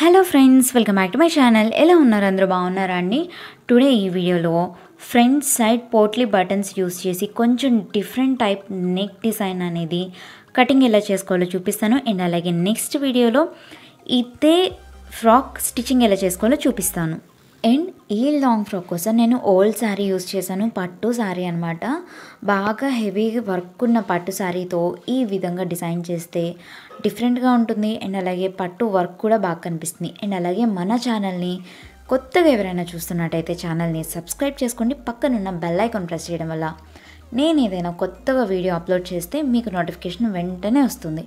hello friends welcome back to my channel ఎలా ఉన్నారు అందరూ బాగున్నారా అండి టుడే ఈ వీడియోలో front side potli buttons use చేసి కొంచెం డిఫరెంట్ టైప్ నెక్ డిజైన్ అనేది కటింగ్ ఎలా చేసుకోవాలో చూపిస్తాను అండ్ అలాగే నెక్స్ట్ వీడియోలో ఇదే ఫ్రాక్ స్టిచ్చింగ్ ఎలా చేసుకోవాలో చూపిస్తాను అండ్ ఈ లాంగ్ ఫ్రాక్ కోసం నేను ఓల్డ్ శారీ యూస్ చేశాను పట్టు శారీ అనమాట బాగా హెవీగా వర్క్ ఉన్న పట్టు శారీతో ఈ విధంగా డిజైన్ చేస్తే డిఫరెంట్గా ఉంటుంది అండ్ అలాగే పట్టు వర్క్ కూడా బాగా కనిపిస్తుంది అండ్ అలాగే మన ఛానల్ని కొత్తగా ఎవరైనా చూస్తున్నట్టయితే ఛానల్ని సబ్స్క్రైబ్ చేసుకోండి పక్కనున్న బెల్లైకాన్ ప్రెస్ చేయడం వల్ల నేను ఏదైనా కొత్తగా వీడియో అప్లోడ్ చేస్తే మీకు నోటిఫికేషన్ వెంటనే వస్తుంది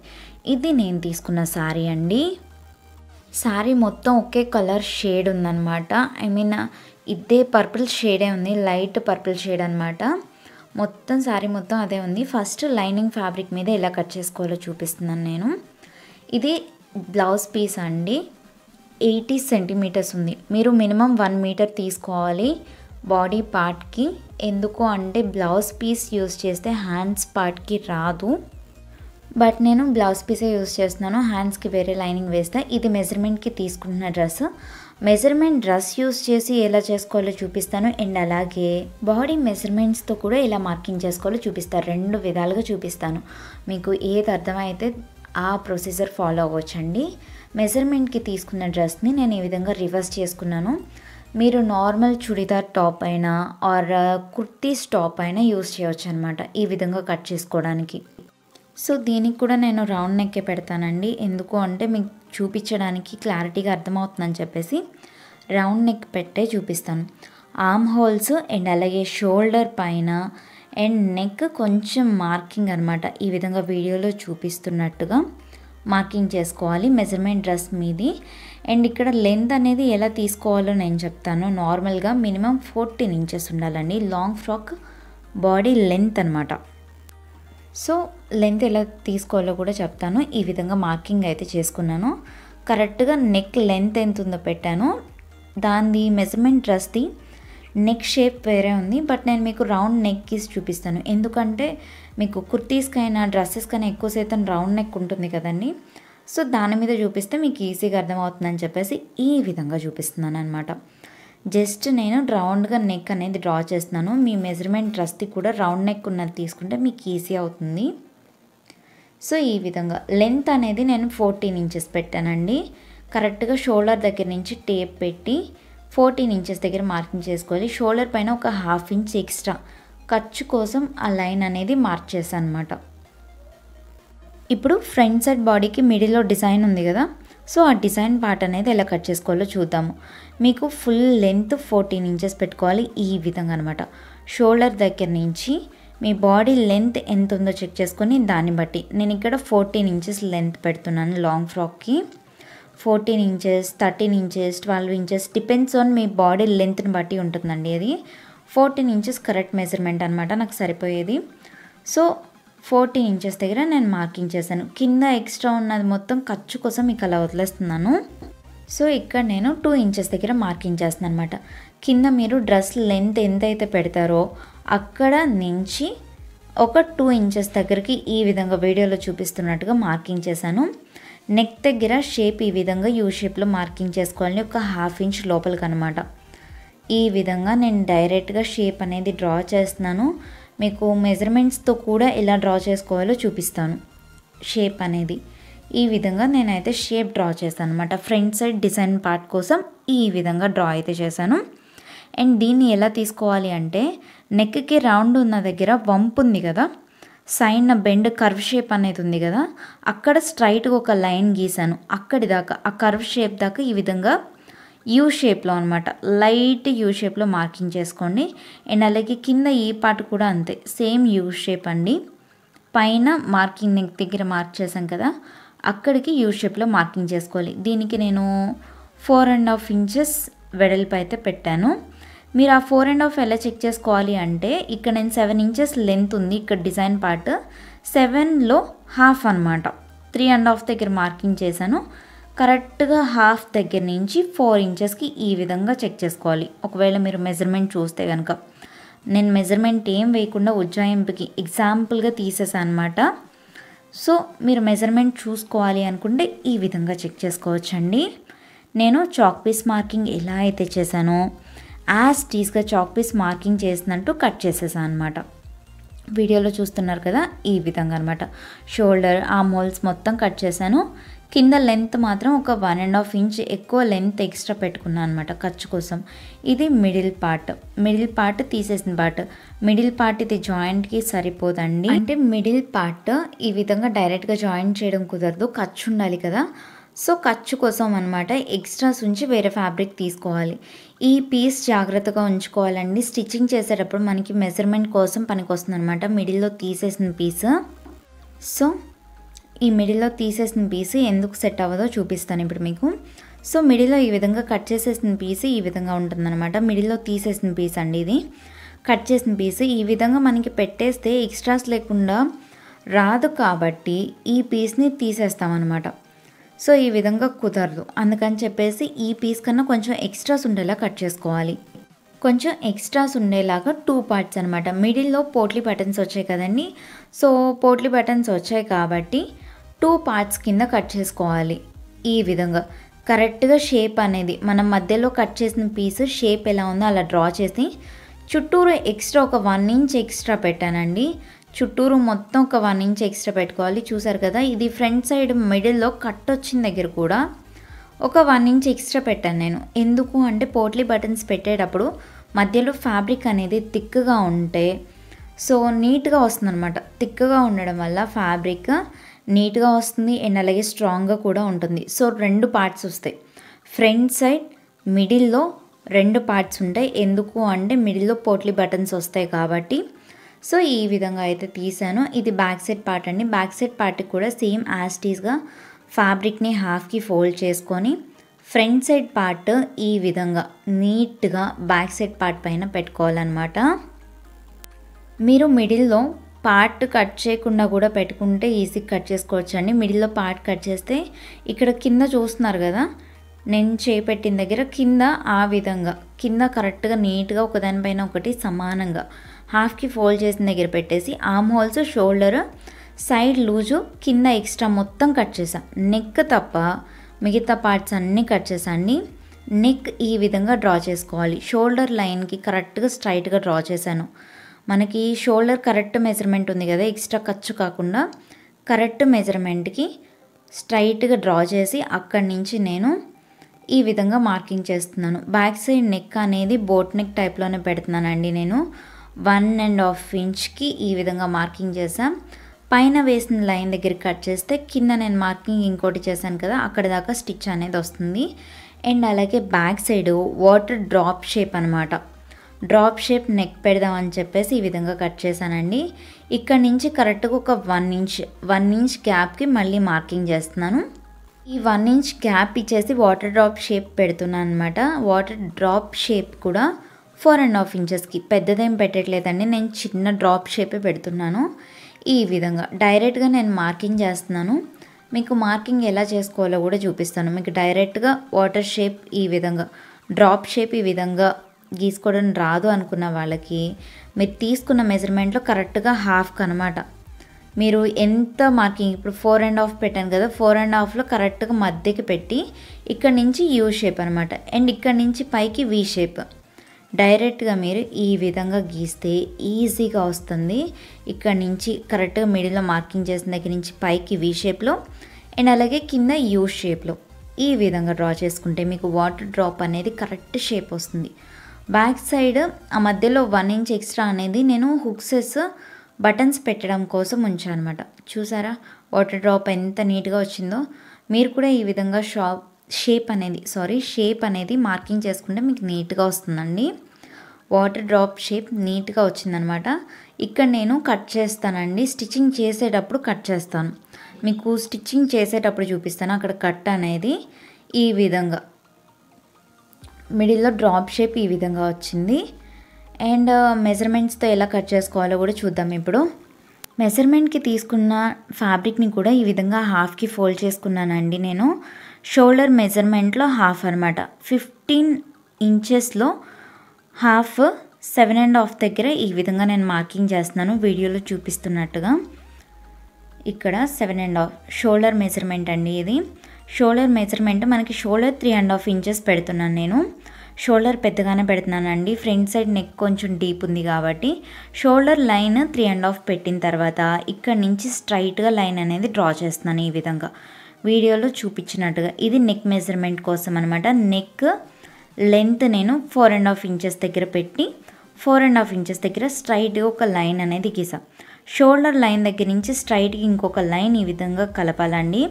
ఇది నేను తీసుకున్న శారీ అండి శారీ మొత్తం ఒకే కలర్ షేడ్ ఉందన్నమాట ఐ మీన్ ఇదే పర్పుల్ షేడే ఉంది లైట్ పర్పుల్ షేడ్ అనమాట మొత్తం శారీ మొత్తం అదే ఉంది ఫస్ట్ లైనింగ్ ఫ్యాబ్రిక్ మీద ఎలా కట్ చేసుకోవాలో చూపిస్తున్నాను నేను ఇది బ్లౌజ్ పీస్ అండి ఎయిటీ సెంటీమీటర్స్ ఉంది మీరు మినిమం వన్ మీటర్ తీసుకోవాలి బాడీ పార్ట్కి ఎందుకు అంటే బ్లౌజ్ పీస్ యూస్ చేస్తే హ్యాండ్స్ పార్ట్కి రాదు బట్ నేను బ్లౌజ్ పీసే యూస్ చేస్తున్నాను హ్యాండ్స్కి వేరే లైనింగ్ వేస్తా ఇది మెజర్మెంట్కి తీసుకుంటున్న డ్రెస్ మెజర్మెంట్ డ్రెస్ యూస్ చేసి ఎలా చేసుకోవాలో చూపిస్తాను అండ్ అలాగే బాడీ మెజర్మెంట్స్తో కూడా ఎలా మార్కింగ్ చేసుకోవాలో చూపిస్తాను రెండు విధాలుగా చూపిస్తాను మీకు ఏది అర్థమైతే ఆ ప్రొసీజర్ ఫాలో అవ్వచ్చండి మెజర్మెంట్కి తీసుకున్న డ్రెస్ని నేను ఈ విధంగా రివర్స్ చేసుకున్నాను మీరు నార్మల్ చుడిదార్ టాప్ అయినా ఆర్ కుర్తీస్ టాప్ అయినా యూస్ చేయవచ్చు అనమాట ఈ విధంగా కట్ చేసుకోవడానికి సో దీనికి కూడా నేను రౌండ్ నెక్కే పెడతానండి ఎందుకు అంటే మీకు చూపించడానికి క్లారిటీగా అర్థమవుతుందని చెప్పేసి రౌండ్ నెక్ పెట్టే చూపిస్తాను ఆర్మ్ హోల్స్ అండ్ అలాగే షోల్డర్ పైన అండ్ నెక్ కొంచెం మార్కింగ్ అనమాట ఈ విధంగా వీడియోలో చూపిస్తున్నట్టుగా మార్కింగ్ చేసుకోవాలి మెజర్మెంట్ డ్రెస్ మీది అండ్ ఇక్కడ లెంత్ అనేది ఎలా తీసుకోవాలో నేను చెప్తాను నార్మల్గా మినిమం ఫోర్టీన్ ఇంచెస్ ఉండాలండి లాంగ్ ఫ్రాక్ బాడీ లెంత్ అనమాట సో లెంత్ ఎలా తీసుకోవాలో కూడా చెప్తాను ఈ విధంగా మార్కింగ్ అయితే చేసుకున్నాను కరెక్ట్గా నెక్ లెంత్ ఎంత ఉందో పెట్టాను దాని మెజర్మెంట్ డ్రెస్ది నెక్ షేప్ వేరే ఉంది బట్ నేను మీకు రౌండ్ నెక్కిస్ చూపిస్తాను ఎందుకంటే మీకు కుర్తీస్కైనా డ్రెస్సెస్కైనా ఎక్కువ శాతం రౌండ్ నెక్ ఉంటుంది కదండి సో దాని మీద చూపిస్తే మీకు ఈజీగా అర్థమవుతుందని చెప్పేసి ఈ విధంగా చూపిస్తున్నాను అనమాట జస్ట్ నేను రౌండ్గా నెక్ అనేది డ్రా చేస్తున్నాను మీ మెజర్మెంట్ రస్తి కూడా రౌండ్ నెక్ ఉన్నది తీసుకుంటే మీకు ఈజీ అవుతుంది సో ఈ విధంగా లెంత్ అనేది నేను ఫోర్టీన్ ఇంచెస్ పెట్టానండి కరెక్ట్గా షోల్డర్ దగ్గర నుంచి టేప్ పెట్టి ఫోర్టీన్ ఇంచెస్ దగ్గర మార్కింగ్ చేసుకోవాలి షోల్డర్ పైన ఒక హాఫ్ ఇంచ్ ఎక్స్ట్రా ఖర్చు కోసం ఆ లైన్ అనేది మార్క్ చేశాను అనమాట ఇప్పుడు ఫ్రంట్ సైడ్ బాడీకి మిడిల్లో డిజైన్ ఉంది కదా సో ఆ డిజైన్ పార్ట్ అనేది ఎలా కట్ చేసుకోవాలో చూద్దాము మీకు ఫుల్ లెంత్ ఫోర్టీన్ ఇంచెస్ పెట్టుకోవాలి ఈ విధంగా అనమాట షోల్డర్ దగ్గర నుంచి మీ బాడీ లెంత్ ఎంత ఉందో చెక్ చేసుకొని దాన్ని బట్టి నేను ఇక్కడ ఫోర్టీన్ ఇంచెస్ లెంత్ పెడుతున్నాను లాంగ్ ఫ్రాక్కి fourteen inches thirteen inches twelve inches depends on మీ బాడీ లెంత్ని బట్టి ఉంటుందండి అది ఫోర్టీన్ ఇంచెస్ కరెక్ట్ మెజర్మెంట్ అనమాట నాకు సరిపోయేది సో ఫోర్టీన్ ఇంచెస్ దగ్గర నేను మార్కింగ్ చేశాను కింద ఎక్స్ట్రా ఉన్నది మొత్తం ఖర్చు కోసం ఇక అలా వదిలేస్తున్నాను సో ఇక్కడ నేను టూ ఇంచెస్ దగ్గర మార్కింగ్ చేస్తాను అనమాట కింద మీరు డ్రెస్ లెంత్ ఎంతైతే పెడతారో అక్కడ నుంచి ఒక టూ ఇంచెస్ దగ్గరికి ఈ విధంగా వీడియోలో చూపిస్తున్నట్టుగా మార్కింగ్ చేశాను నెక్ దగ్గర షేప్ ఈ విధంగా యూ షేప్లో మార్కింగ్ చేసుకోవాలని ఒక హాఫ్ ఇంచ్ లోపలికి అనమాట ఈ విధంగా నేను డైరెక్ట్గా షేప్ అనేది డ్రా చేస్తున్నాను మీకు మెజర్మెంట్స్తో కూడా ఎలా డ్రా చేసుకోవాలో చూపిస్తాను షేప్ అనేది ఈ విధంగా నేనైతే షేప్ డ్రా చేశాను అనమాట ఫ్రంట్ సైడ్ డిజైన్ పార్ట్ కోసం ఈ విధంగా డ్రా అయితే చేశాను అండ్ దీన్ని ఎలా తీసుకోవాలి అంటే నెక్కి రౌండ్ ఉన్న దగ్గర వంపు ఉంది కదా సైడ్న బెండ్ కర్వ్ షేప్ అనేది ఉంది కదా అక్కడ స్ట్రైట్గా ఒక లైన్ గీసాను అక్కడి దాకా ఆ కర్వ్ షేప్ దాకా ఈ విధంగా యూ షేప్లో అనమాట లైట్ యూ షేప్లో మార్కింగ్ చేసుకోండి అండ్ అలాగే కింద ఈ పార్ట్ కూడా అంతే సేమ్ యూ షేప్ అండి పైన మార్కింగ్ నెక్ దగ్గర మార్క్ చేసాం కదా అక్కడికి యూ షేప్లో మార్కింగ్ చేసుకోవాలి దీనికి నేను ఫోర్ అండ్ హాఫ్ ఇంచెస్ వెడల్పు అయితే పెట్టాను మీరు ఆ ఫోర్ అండ్ హాఫ్ ఎలా చెక్ చేసుకోవాలి అంటే ఇక్కడ నేను సెవెన్ ఇంచెస్ లెంత్ ఉంది ఇక్కడ డిజైన్ పార్ట్ సెవెన్లో హాఫ్ అనమాట త్రీ అండ్ హాఫ్ దగ్గర మార్కింగ్ చేశాను కరెక్ట్గా హాఫ్ దగ్గర నుంచి ఫోర్ ఇంచెస్కి ఈ విధంగా చెక్ చేసుకోవాలి ఒకవేళ మీరు మెజర్మెంట్ చూస్తే కనుక నేను మెజర్మెంట్ ఏం వేయకుండా ఉజ్జాయింపుకి ఎగ్జాంపుల్గా తీసేసానమాట సో మీరు మెజర్మెంట్ చూసుకోవాలి అనుకుంటే ఈ విధంగా చెక్ చేసుకోవచ్చండి నేను చాక్ పీస్ మార్కింగ్ ఎలా అయితే చేశానో యాజ్ టీస్గా చాక్ పీస్ మార్కింగ్ చేసినట్టు కట్ చేసేసాను అనమాట వీడియోలో చూస్తున్నారు కదా ఈ విధంగా అనమాట షోల్డర్ ఆ మోల్స్ మొత్తం కట్ చేశాను కింద లెంత్ మాత్రం ఒక వన్ అండ్ హాఫ్ ఇంచ్ ఎక్కువ లెంత్ ఎక్స్ట్రా పెట్టుకున్నాను అనమాట ఖర్చు కోసం ఇది మిడిల్ పార్ట్ మిడిల్ పార్ట్ తీసేసిన పార్ట్ మిడిల్ పార్ట్ ఇది జాయింట్కి సరిపోదండి అంటే మిడిల్ పార్ట్ ఈ విధంగా డైరెక్ట్గా జాయింట్ చేయడం కుదరదు ఖర్చు ఉండాలి కదా సో ఖర్చు కోసం అనమాట ఎక్స్ట్రాస్ ఉంచి వేరే ఫ్యాబ్రిక్ తీసుకోవాలి ఈ పీస్ జాగ్రత్తగా ఉంచుకోవాలండి స్టిచ్చింగ్ చేసేటప్పుడు మనకి మెజర్మెంట్ కోసం పనికొస్తుంది అనమాట మిడిల్లో తీసేసిన పీస్ సో ఈ మిడిల్లో తీసేసిన పీస్ ఎందుకు సెట్ అవ్వదో చూపిస్తాను ఇప్పుడు మీకు సో మిడిల్లో ఈ విధంగా కట్ చేసేసిన పీస్ ఈ విధంగా ఉంటుందన్నమాట మిడిల్లో తీసేసిన పీస్ అండి ఇది కట్ చేసిన పీస్ ఈ విధంగా మనకి పెట్టేస్తే ఎక్స్ట్రాస్ లేకుండా రాదు కాబట్టి ఈ పీస్ని తీసేస్తామన్నమాట సో ఈ విధంగా కుదరదు అందుకని చెప్పేసి ఈ పీస్ కన్నా కొంచెం ఎక్స్ట్రాస్ ఉండేలా కట్ చేసుకోవాలి కొంచెం ఎక్స్ట్రాస్ ఉండేలాగా టూ పార్ట్స్ అనమాట మిడిల్లో పోట్లీ బటన్స్ వచ్చాయి కదండి సో పోట్లీ బటన్స్ వచ్చాయి కాబట్టి టూ పార్ట్స్ కింద కట్ చేసుకోవాలి ఈ విధంగా కరెక్ట్గా షేప్ అనేది మనం మధ్యలో కట్ చేసిన పీస్ షేప్ ఎలా ఉందో అలా డ్రా చేసి చుట్టూరు ఎక్స్ట్రా ఒక వన్ ఇంచ్ ఎక్స్ట్రా పెట్టానండి చుట్టూరు మొత్తం ఒక వన్ ఇంచ్ ఎక్స్ట్రా పెట్టుకోవాలి చూసారు కదా ఇది ఫ్రంట్ సైడ్ మిడిల్లో కట్ వచ్చిన దగ్గర కూడా ఒక వన్ ఇంచ్ ఎక్స్ట్రా పెట్టాను నేను ఎందుకు అంటే పోట్లీ బటన్స్ పెట్టేటప్పుడు మధ్యలో ఫ్యాబ్రిక్ అనేది థిక్గా ఉంటే సో నీట్గా వస్తుందన్నమాట థిక్గా ఉండడం వల్ల ఫ్యాబ్రిక్ నీట్గా వస్తుంది అండ్ అలాగే స్ట్రాంగ్గా కూడా ఉంటుంది సో రెండు పార్ట్స్ వస్తాయి ఫ్రంట్ సైడ్ మిడిల్లో రెండు పార్ట్స్ ఉంటాయి ఎందుకు అంటే మిడిల్లో పోట్లీ బటన్స్ వస్తాయి కాబట్టి సో ఈ విధంగా అయితే తీసాను ఇది బ్యాక్ సైడ్ పార్ట్ అండి బ్యాక్ సైడ్ పార్ట్కి కూడా సేమ్ యాస్టీస్గా ఫ్యాబ్రిక్ని హాఫ్కి ఫోల్డ్ చేసుకొని ఫ్రంట్ సైడ్ పార్ట్ ఈ విధంగా నీట్గా బ్యాక్ సైడ్ పార్ట్ పైన పెట్టుకోవాలన్నమాట మీరు మిడిల్లో పార్ట్ కట్ చేయకుండా కూడా పెట్టుకుంటే ఈజీ కట్ చేసుకోవచ్చు అండి మిడిల్లో పార్ట్ కట్ చేస్తే ఇక్కడ కింద చూస్తున్నారు కదా నేను చేపెట్టిన దగ్గర కింద ఆ విధంగా కింద కరెక్ట్గా నీట్గా ఒకదానిపైన ఒకటి సమానంగా హాఫ్కి ఫోల్డ్ చేసిన దగ్గర పెట్టేసి arm holes shoulder side loose కింద ఎక్స్ట్రా మొత్తం కట్ చేసాం నెక్ తప్ప మిగతా పార్ట్స్ అన్నీ కట్ చేసాను నెక్ ఈ విధంగా డ్రా చేసుకోవాలి షోల్డర్ లైన్కి కరెక్ట్గా స్ట్రైట్గా డ్రా చేశాను మనకి షోల్డర్ కరెక్ట్ మెజర్మెంట్ ఉంది కదా ఎక్స్ట్రా ఖర్చు కాకుండా కరెక్ట్ మెజర్మెంట్కి స్ట్రైట్గా డ్రా చేసి అక్కడి నుంచి నేను ఈ విధంగా మార్కింగ్ చేస్తున్నాను బ్యాక్ సైడ్ నెక్ అనేది బోట్ నెక్ టైప్లోనే పెడుతున్నానండి నేను వన్ అండ్ హాఫ్ ఇంచ్కి ఈ విధంగా మార్కింగ్ చేశాం పైన వేసిన లైన్ దగ్గర కట్ చేస్తే కింద నేను మార్కింగ్ ఇంకోటి చేశాను కదా అక్కడ దాకా స్టిచ్ అనేది వస్తుంది అండ్ అలాగే back side water drop shape అనమాట డ్రాప్ షేప్ నెక్ పెడదామని చెప్పేసి ఈ విధంగా కట్ చేశానండి ఇక్కడ నుంచి కరెక్ట్గా ఒక వన్ ఇంచ్ వన్ ఇంచ్ క్యాప్కి మళ్ళీ మార్కింగ్ చేస్తున్నాను ఈ వన్ ఇంచ్ క్యాప్ ఇచ్చేసి వాటర్ డ్రాప్ షేప్ పెడుతున్నాను అనమాట వాటర్ డ్రాప్ షేప్ కూడా ఫోర్ అండ్ హాఫ్ ఇంచెస్కి పెద్దదేం పెట్టట్లేదండి నేను చిన్న డ్రాప్ షేపే పెడుతున్నాను ఈ విధంగా డైరెక్ట్గా నేను మార్కింగ్ చేస్తున్నాను మీకు మార్కింగ్ ఎలా చేసుకోవాలో కూడా చూపిస్తాను మీకు డైరెక్ట్గా వాటర్ షేప్ ఈ విధంగా డ్రాప్ షేప్ ఈ విధంగా గీసుకోవడం రాదు అనుకున్న వాళ్ళకి మీరు తీసుకున్న మెజర్మెంట్లో కరెక్ట్గా హాఫ్ అనమాట మీరు ఎంత మార్కింగ్ ఇప్పుడు ఫోర్ అండ్ హాఫ్ పెట్టాను కదా ఫోర్ అండ్ హాఫ్లో కరెక్ట్గా మధ్యకి పెట్టి ఇక్కడ నుంచి యూ షేప్ అనమాట అండ్ ఇక్కడ నుంచి పైకి వీ షేప్ డైరెక్ట్గా మీరు ఈ విధంగా గీస్తే ఈజీగా వస్తుంది ఇక్కడ నుంచి కరెక్ట్గా మిడిల్లో మార్కింగ్ చేసిన దగ్గర నుంచి పైకి వీ షేప్లో అండ్ అలాగే కింద యూ షేప్లో ఈ విధంగా డ్రా చేసుకుంటే మీకు వాటర్ డ్రాప్ అనేది కరెక్ట్ షేప్ వస్తుంది బ్యాక్ సైడ్ ఆ మధ్యలో వన్ ఇంచ్ ఎక్స్ట్రా అనేది నేను హుక్సెస్ బటన్స్ పెట్టడం కోసం ఉంచాను అనమాట చూసారా వాటర్ డ్రాప్ ఎంత నీట్గా వచ్చిందో మీరు కూడా ఈ విధంగా షాప్ షేప్ అనేది సారీ షేప్ అనేది మార్కింగ్ చేసుకుంటే మీకు నీట్గా వస్తుందండి వాటర్ డ్రాప్ షేప్ నీట్గా వచ్చిందనమాట ఇక్కడ నేను కట్ చేస్తానండి స్టిచ్చింగ్ చేసేటప్పుడు కట్ చేస్తాను మీకు స్టిచ్చింగ్ చేసేటప్పుడు చూపిస్తాను అక్కడ కట్ అనేది ఈ విధంగా మిడిల్లో డ్రాప్ షేప్ ఈ విధంగా వచ్చింది అండ్ uh, మెజర్మెంట్స్తో ఎలా కట్ చేసుకోవాలో కూడా చూద్దాం ఇప్పుడు మెజర్మెంట్కి తీసుకున్న ఫ్యాబ్రిక్ని కూడా ఈ విధంగా హాఫ్కి ఫోల్డ్ చేసుకున్నానండి నేను షోల్డర్ మెజర్మెంట్లో హాఫ్ అనమాట ఫిఫ్టీన్ ఇంచెస్లో హాఫ్ సెవెన్ అండ్ హాఫ్ దగ్గర ఈ విధంగా నేను మార్కింగ్ చేస్తున్నాను వీడియోలో చూపిస్తున్నట్టుగా ఇక్కడ seven and half shoulder measurement అండి ఇది షోల్డర్ మెజర్మెంట్ మనకి shoulder three and half inches పెడుతున్నాను నేను షోల్డర్ పెద్దగానే పెడుతున్నానండి ఫ్రంట్ సైడ్ నెక్ కొంచెం డీప్ ఉంది కాబట్టి shoulder line three and half పెట్టిన తర్వాత ఇక్కడ నుంచి స్ట్రైట్గా లైన్ అనేది డ్రా చేస్తున్నాను ఈ విధంగా వీడియోలో చూపించినట్టుగా ఇది నెక్ మెజర్మెంట్ కోసం అనమాట నెక్ లెంత్ నేను ఫోర్ అండ్ హాఫ్ ఇంచెస్ దగ్గర పెట్టి ఫోర్ అండ్ హాఫ్ ఇంచెస్ దగ్గర స్ట్రైట్గా ఒక లైన్ అనేది గీసా షోల్డర్ లైన్ దగ్గర నుంచి స్ట్రైట్గా ఇంకొక లైన్ ఈ విధంగా కలపాలండి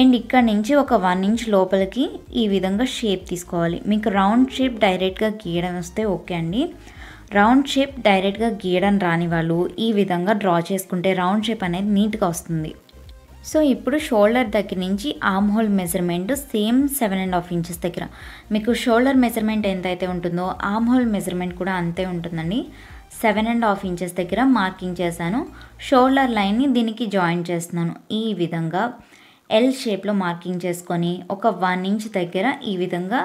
అండ్ ఇక్కడ నుంచి ఒక వన్ ఇంచ్ లోపలికి ఈ విధంగా షేప్ తీసుకోవాలి మీకు రౌండ్ షేప్ డైరెక్ట్గా గీయడం వస్తే ఓకే అండి రౌండ్ షేప్ డైరెక్ట్గా గీయడం రాని వాళ్ళు ఈ విధంగా డ్రా చేసుకుంటే రౌండ్ షేప్ అనేది నీట్గా వస్తుంది సో ఇప్పుడు షోల్డర్ దగ్గర నుంచి arm hole measurement same seven and half inches దగ్గర మీకు షోల్డర్ మెజర్మెంట్ ఎంతైతే ఉంటుందో ఆమ్ హోల్ మెజర్మెంట్ కూడా అంతే ఉంటుందండి సెవెన్ అండ్ హాఫ్ ఇంచెస్ దగ్గర మార్కింగ్ చేశాను షోల్డర్ లైన్ని దీనికి జాయిన్ చేస్తున్నాను ఈ విధంగా ఎల్ షేప్లో మార్కింగ్ చేసుకొని ఒక వన్ ఇంచ్ దగ్గర ఈ విధంగా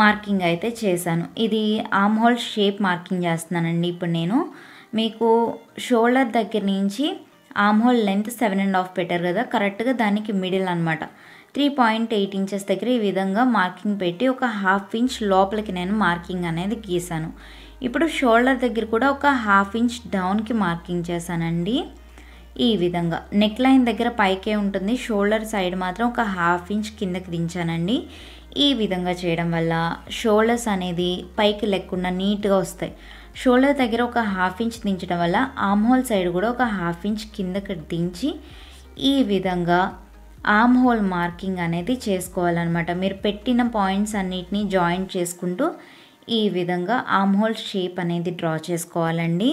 మార్కింగ్ అయితే చేశాను ఇది ఆమ్ హోల్ షేప్ మార్కింగ్ చేస్తున్నానండి ఇప్పుడు నేను మీకు షోల్డర్ దగ్గర నుంచి arm hole length seven and half పెట్టారు కదా కరెక్ట్గా దానికి మిడిల్ అనమాట త్రీ పాయింట్ ఎయిట్ ఇంచెస్ దగ్గర ఈ విధంగా మార్కింగ్ పెట్టి ఒక హాఫ్ ఇంచ్ లోపలికి నేను మార్కింగ్ అనేది గీసాను ఇప్పుడు షోల్డర్ దగ్గర కూడా ఒక హాఫ్ ఇంచ్ డౌన్కి మార్కింగ్ చేశానండి ఈ విధంగా నెక్ లైన్ దగ్గర పైకే ఉంటుంది షోల్డర్ సైడ్ మాత్రం ఒక హాఫ్ ఇంచ్ కిందకి దించానండి ఈ విధంగా చేయడం వల్ల షోల్డర్స్ అనేది పైకి లేకుండా నీట్గా వస్తాయి షోల్డర్ దగ్గర ఒక హాఫ్ ఇంచ్ దించడం వల్ల ఆమ్ హోల్ సైడ్ కూడా ఒక హాఫ్ ఇంచ్ కిందకి దించి ఈ విధంగా ఆమ్ హోల్ మార్కింగ్ అనేది చేసుకోవాలన్నమాట మీరు పెట్టిన పాయింట్స్ అన్నిటినీ జాయింట్ చేసుకుంటూ ఈ విధంగా ఆమ్ హోల్ షేప్ అనేది డ్రా చేసుకోవాలండి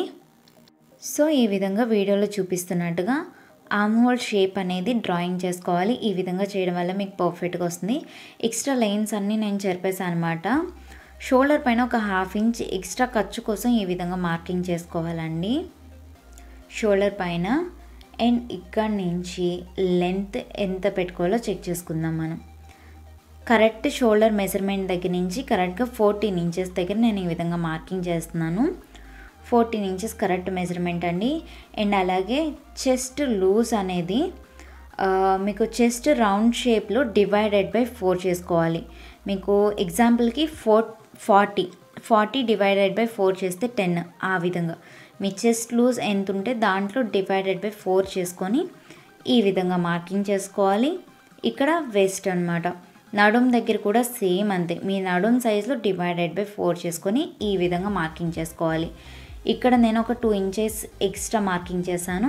సో ఈ విధంగా వీడియోలో చూపిస్తున్నట్టుగా ఆమ్ హోల్ షేప్ అనేది డ్రాయింగ్ చేసుకోవాలి ఈ విధంగా చేయడం వల్ల మీకు పర్ఫెక్ట్గా వస్తుంది ఎక్స్ట్రా లైన్స్ అన్నీ నేను జరిపేసాను అనమాట షోల్డర్ పైన ఒక హాఫ్ ఇంచ్ ఎక్స్ట్రా ఖర్చు కోసం ఈ విధంగా మార్కింగ్ చేసుకోవాలండి షోల్డర్ పైన అండ్ ఇక్కడ నుంచి లెంత్ ఎంత పెట్టుకోవాలో చెక్ చేసుకుందాం మనం కరెక్ట్ షోల్డర్ మెజర్మెంట్ దగ్గర నుంచి కరెక్ట్గా ఫోర్టీన్ ఇంచెస్ దగ్గర నేను ఈ విధంగా మార్కింగ్ చేస్తున్నాను ఫోర్టీన్ ఇంచెస్ కరెక్ట్ మెజర్మెంట్ అండి అండ్ అలాగే చెస్ట్ లూజ్ అనేది మీకు చెస్ట్ రౌండ్ షేప్లో డివైడెడ్ బై ఫోర్ చేసుకోవాలి మీకు ఎగ్జాంపుల్కి four forty forty divided by four చేస్తే టెన్ ఆ విధంగా మీ చెస్ట్ లూజ్ ఎంత ఉంటే దాంట్లో డివైడెడ్ బై ఫోర్ చేసుకొని ఈ విధంగా మార్కింగ్ చేసుకోవాలి ఇక్కడ వెస్ట్ అనమాట నడుం దగ్గర కూడా సేమ్ అంతే మీ నడుం సైజులో డివైడెడ్ బై ఫోర్ చేసుకొని ఈ విధంగా మార్కింగ్ చేసుకోవాలి ఇక్కడ నేను ఒక టూ ఇంచెస్ ఎక్స్ట్రా మార్కింగ్ చేశాను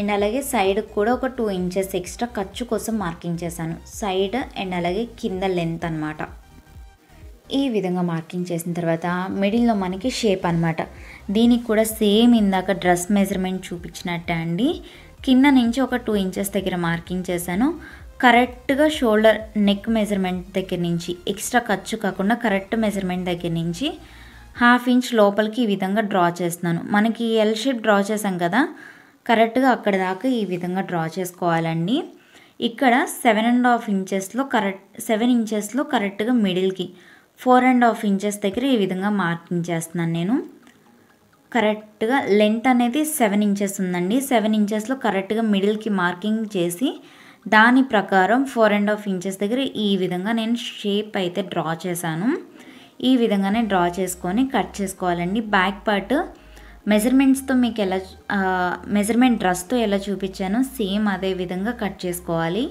అండ్ అలాగే సైడ్ కూడా ఒక టూ ఇంచెస్ ఎక్స్ట్రా ఖర్చు కోసం మార్కింగ్ చేశాను సైడ్ అండ్ అలాగే కింద లెంత్ అనమాట ఈ విధంగా మార్కింగ్ చేసిన తర్వాత మిడిల్లో మనకి షేప్ అనమాట దీనికి కూడా సేమ్ ఇందాక డ్రెస్ మెజర్మెంట్ చూపించినట్టే అండి కింద నుంచి ఒక టూ ఇంచెస్ దగ్గర మార్కింగ్ చేశాను కరెక్ట్గా షోల్డర్ నెక్ మెజర్మెంట్ దగ్గర నుంచి ఎక్స్ట్రా ఖర్చు కాకుండా కరెక్ట్ మెజర్మెంట్ దగ్గర నుంచి హాఫ్ ఇంచ్ లోపలికి ఈ విధంగా డ్రా చేస్తున్నాను మనకి ఎల్ షేప్ డ్రా చేసాం కదా కరెక్ట్గా అక్కడ దాకా ఈ విధంగా డ్రా చేసుకోవాలండి ఇక్కడ సెవెన్ అండ్ హాఫ్ ఇంచెస్లో కరెక్ట్ సెవెన్ ఇంచెస్లో కరెక్ట్గా మిడిల్కి ఫోర్ అండ్ హాఫ్ ఇంచెస్ దగ్గర ఈ విధంగా మార్కింగ్ చేస్తున్నాను నేను కరెక్ట్గా లెంత్ అనేది సెవెన్ ఇంచెస్ ఉందండి సెవెన్ ఇంచెస్లో కరెక్ట్గా మిడిల్కి మార్కింగ్ చేసి దాని ప్రకారం ఫోర్ అండ్ హాఫ్ ఇంచెస్ దగ్గర ఈ విధంగా నేను షేప్ అయితే డ్రా చేశాను ఈ విధంగానే డ్రా చేసుకొని కట్ చేసుకోవాలండి బ్యాక్ పార్ట్ మెజర్మెంట్స్తో మీకు ఎలా మెజర్మెంట్ డ్రస్తో ఎలా చూపించానో సేమ్ అదే విధంగా కట్ చేసుకోవాలి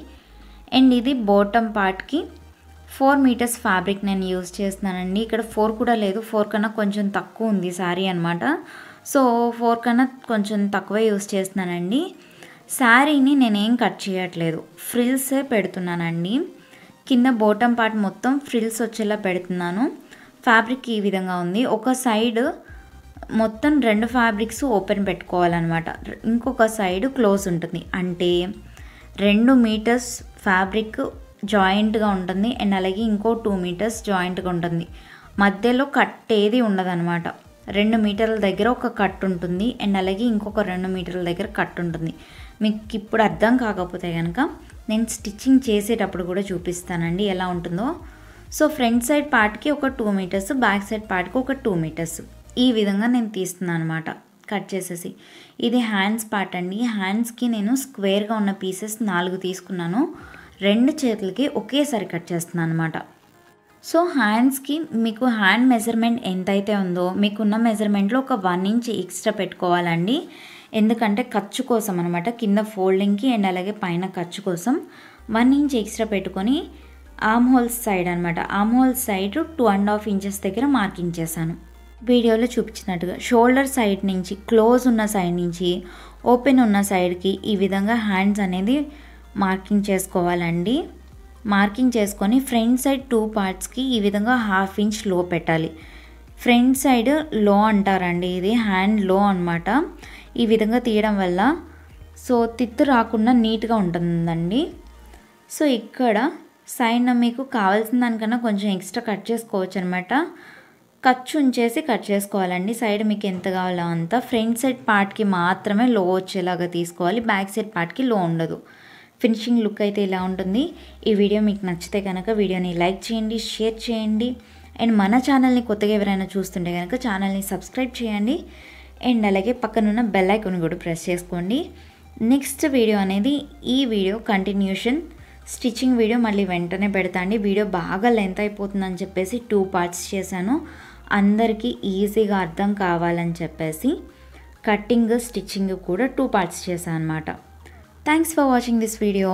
అండ్ ఇది బాటమ్ పార్ట్కి ఫోర్ మీటర్స్ ఫ్యాబ్రిక్ నేను యూజ్ చేస్తున్నానండి ఇక్కడ ఫోర్ కూడా లేదు ఫోర్ కన్నా కొంచెం తక్కువ ఉంది శారీ అనమాట సో ఫోర్ కన్నా కొంచెం తక్కువే యూజ్ చేస్తున్నానండి శారీని నేనేం కట్ చేయట్లేదు ఫ్రిల్సే పెడుతున్నానండి కింద బోటం పార్ట్ మొత్తం ఫ్రిల్స్ వచ్చేలా పెడుతున్నాను ఫ్యాబ్రిక్ ఈ విధంగా ఉంది ఒక సైడ్ మొత్తం రెండు ఫ్యాబ్రిక్స్ ఓపెన్ పెట్టుకోవాలన్నమాట ఇంకొక సైడ్ క్లోజ్ ఉంటుంది అంటే రెండు మీటర్స్ ఫ్యాబ్రిక్ జాయింట్గా ఉంటుంది అండ్ అలాగే ఇంకో టూ మీటర్స్ జాయింట్గా ఉంటుంది మధ్యలో కట్ ఏది ఉండదన్నమాట రెండు మీటర్ల దగ్గర ఒక కట్ ఉంటుంది అండ్ అలాగే ఇంకొక రెండు మీటర్ల దగ్గర కట్ ఉంటుంది మీకు ఇప్పుడు అర్థం కాకపోతే కనుక నేను స్టిచ్చింగ్ చేసేటప్పుడు కూడా చూపిస్తానండి ఎలా ఉంటుందో సో ఫ్రంట్ సైడ్ పార్ట్కి ఒక టూ మీటర్స్ బ్యాక్ సైడ్ పార్ట్కి ఒక టూ మీటర్స్ ఈ విధంగా నేను తీస్తున్నాను అనమాట కట్ చేసేసి ఇది హ్యాండ్స్ పార్ట్ అండి హ్యాండ్స్కి నేను స్క్వేర్గా ఉన్న పీసెస్ నాలుగు తీసుకున్నాను రెండు చేతులకి ఒకేసారి కట్ చేస్తున్నాను అనమాట సో హ్యాండ్స్కి మీకు హ్యాండ్ మెజర్మెంట్ ఎంతైతే ఉందో మీకున్న మెజర్మెంట్లో ఒక వన్ ఇంచ్ ఎక్స్ట్రా పెట్టుకోవాలండి ఎందుకంటే ఖర్చు కోసం అనమాట కింద ఫోల్డింగ్కి అండ్ అలాగే పైన ఖర్చు కోసం వన్ ఇంచ్ ఎక్స్ట్రా పెట్టుకొని ఆమ్ హోల్స్ సైడ్ అనమాట arm holes side two and half inches దగ్గర మార్కింగ్ చేశాను వీడియోలో చూపించినట్టుగా షోల్డర్ సైడ్ నుంచి క్లోజ్ ఉన్న సైడ్ నుంచి ఓపెన్ ఉన్న సైడ్కి ఈ విధంగా హ్యాండ్స్ అనేది మార్కింగ్ చేసుకోవాలండి మార్కింగ్ చేసుకొని ఫ్రంట్ సైడ్ టూ పార్ట్స్కి ఈ విధంగా హాఫ్ ఇంచ్ లో పెట్టాలి ఫ్రంట్ సైడ్ లో అంటారండి ఇది హ్యాండ్ లో అనమాట ఈ విధంగా తీయడం వల్ల సో తిత్తు రాకుండా నీట్గా ఉంటుందండి సో ఇక్కడ సైడ్న మీకు కావాల్సిన దానికన్నా కొంచెం ఎక్స్ట్రా కట్ చేసుకోవచ్చు అనమాట ఖర్చు ఉంచేసి కట్ చేసుకోవాలండి సైడ్ మీకు ఎంత కావాలో అంత ఫ్రంట్ సైడ్ పార్ట్కి మాత్రమే లో వచ్చేలాగా తీసుకోవాలి బ్యాక్ సైడ్ పార్ట్కి లో ఉండదు ఫినిషింగ్ లుక్ అయితే ఇలా ఉంటుంది ఈ వీడియో మీకు నచ్చితే కనుక వీడియోని లైక్ చేయండి షేర్ చేయండి అండ్ మన ఛానల్ని కొత్తగా ఎవరైనా చూస్తుంటే కనుక ఛానల్ని సబ్స్క్రైబ్ చేయండి అండ్ అలాగే పక్కనున్న బెల్ ఐకాన్ కూడా ప్రెస్ చేసుకోండి నెక్స్ట్ వీడియో అనేది ఈ వీడియో కంటిన్యూషన్ స్టిచ్చింగ్ వీడియో మళ్ళీ వెంటనే పెడతా అండి వీడియో బాగా లెంత్ అయిపోతుందని చెప్పేసి టూ పార్ట్స్ చేశాను అందరికీ ఈజీగా అర్థం కావాలని చెప్పేసి కట్టింగ్ స్టిచ్చింగ్ కూడా టూ పార్ట్స్ చేశాను అనమాట thanks for watching this video